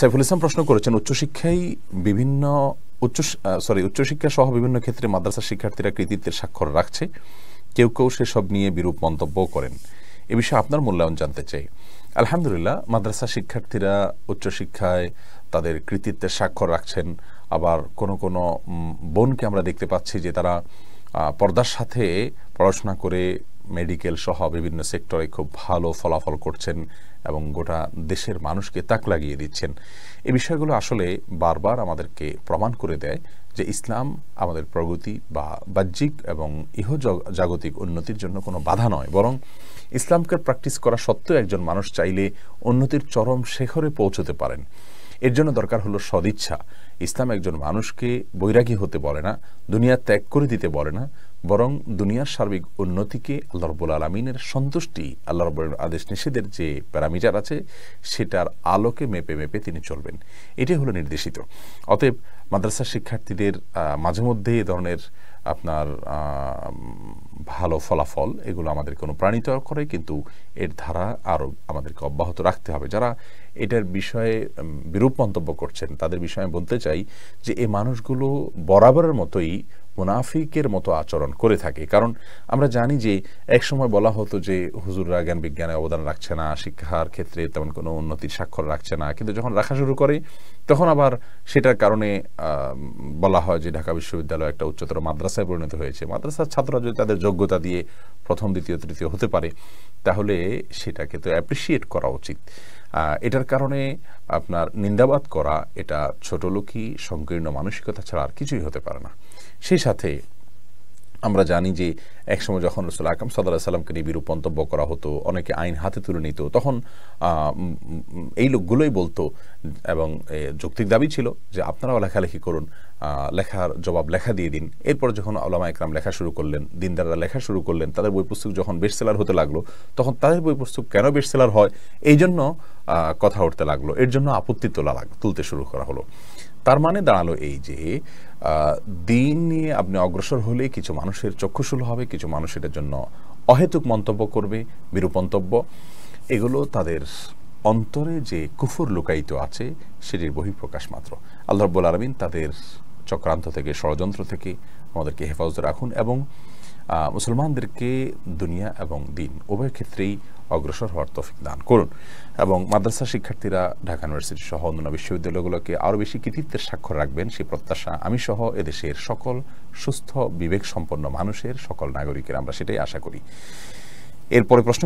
সাইফুল ইসলাম প্রশ্ন করেছেন উচ্চশিক্ষায় বিভিন্ন উচ্চ সরি উচ্চশিক্ষা সহ বিভিন্ন ক্ষেত্রে মাদ্রাসা শিক্ষার্থীরা কৃতিত্বের স্বাক্ষর রাখছে কেউ কেউ সেসব নিয়ে বিরূপ মন্তব্য করেন এ বিষয়ে আপনার মূল্যায়ন জানতে চাই আলহামদুলিল্লাহ মাদ্রাসা শিক্ষার্থীরা উচ্চশিক্ষায় তাদের কৃতিত্বের স্বাক্ষর রাখছেন আবার কোনো কোনো বোনকে আমরা দেখতে পাচ্ছি যে তারা পর্দার সাথে পড়াশোনা করে মেডিকেল সহ বিভিন্ন সেক্টরে খুব ভালো ফলাফল করছেন এবং গোটা দেশের মানুষকে তাক লাগিয়ে দিচ্ছেন এই বিষয়গুলো আসলে বারবার আমাদেরকে প্রমাণ করে দেয় যে ইসলাম আমাদের প্রগতি বা বাহ্যিক এবং ইহ জাগতিক উন্নতির জন্য কোনো বাধা নয় বরং ইসলামকে প্র্যাকটিস করা সত্ত্বেও একজন মানুষ চাইলে উন্নতির চরম শেখরে পৌঁছতে পারেন এর জন্য দরকার হলো সদিচ্ছা ইসলাম একজন মানুষকে বৈরাগী হতে বলে না দুনিয়া ত্যাগ করে দিতে বলে না বরং দুনিয়ার সার্বিক উন্নতিকে আল্লাহ রবুল আলমিনের সন্তুষ্টি আল্লাহ রব্বুল আদেশ নিষেধের যে প্যারামিটার আছে সেটার আলোকে মেপে মেপে তিনি চলবেন এটাই হলো নির্দেশিত অতএব মাদ্রাসার শিক্ষার্থীদের মাঝে মধ্যে এ ধরনের আপনার ভালো ফলাফল এগুলো আমাদেরকে অনুপ্রাণিত করে কিন্তু এর ধারা আরও আমাদেরকে অব্যাহত রাখতে হবে যারা এটার বিষয়ে বিরূপ মন্তব্য করছেন তাদের বিষয়ে বলতে চাই যে এই মানুষগুলো বরাবরের মতোই মুনাফিকের মতো আচরণ করে থাকে কারণ আমরা জানি যে একসময় বলা হতো যে হুজুররা জ্ঞান বিজ্ঞানে অবদান রাখছে না শিক্ষার ক্ষেত্রে তেমন কোনো উন্নতির স্বাক্ষর রাখছে না কিন্তু যখন রাখা শুরু করে তখন আবার সেটার কারণে বলা হয় যে ঢাকা বিশ্ববিদ্যালয় একটা উচ্চতর মাদ্রাসায় পরিণত হয়েছে মাদ্রাসার ছাত্ররা যদি তাদের যোগ্যতা দিয়ে প্রথম দ্বিতীয় তৃতীয় হতে পারে তাহলে সেটাকে তো অ্যাপ্রিসিয়েট করা উচিত এটার কারণে আপনার নিন্দাবাদ করা এটা লোকই সংকীর্ণ মানসিকতা ছাড়া আর কিছুই হতে পারে না সেই সাথে আমরা জানি যে একসময় যখন রসুল আকাম সাদা সাল্লামকে নিয়ে বিরূপ মন্তব্য করা হতো অনেকে আইন হাতে তুলে নিত তখন এই লোকগুলোই বলতো এবং যৌক্তিক দাবি ছিল যে আপনারাও লেখালেখি করুন লেখার জবাব লেখা দিয়ে দিন এরপর যখন আলামা একরাম লেখা শুরু করলেন দিনদাররা লেখা শুরু করলেন তাদের বই পুস্তক যখন বেস্ট সেলার হতে লাগলো তখন তাদের বই পুস্তক কেন বেস্ট সেলার হয় এই জন্য কথা উঠতে লাগলো এর জন্য আপত্তি তোলা লাগ তুলতে শুরু করা হলো তার মানে দাঁড়ালো এই যে দিন নিয়ে আপনি অগ্রসর হলে কিছু মানুষের চক্ষুশুল হবে কিছু মানুষ এটার জন্য অহেতুক মন্তব্য করবে বিরূপন্তব্য এগুলো তাদের অন্তরে যে কুফুর লুকায়িত আছে সেটির বহিঃপ্রকাশ মাত্র আল্লাহবুল আলমিন তাদের চক্রান্ত থেকে ষড়যন্ত্র থেকে আমাদেরকে হেফাজত রাখুন এবং মুসলমানদেরকে দুনিয়া এবং দিন উভয় ক্ষেত্রেই অগ্রসর হওয়ার তফিক দান করুন এবং মাদ্রাসা শিক্ষার্থীরা ঢাকা ইউনিভার্সিটি সহ অন্যান্য বিশ্ববিদ্যালয়গুলোকে আরও বেশি কৃতিত্বের স্বাক্ষর রাখবেন সেই প্রত্যাশা আমি সহ এদেশের সকল সুস্থ বিবেক সম্পন্ন মানুষের সকল নাগরিকের আমরা সেটাই আশা করি এরপরে প্রশ্ন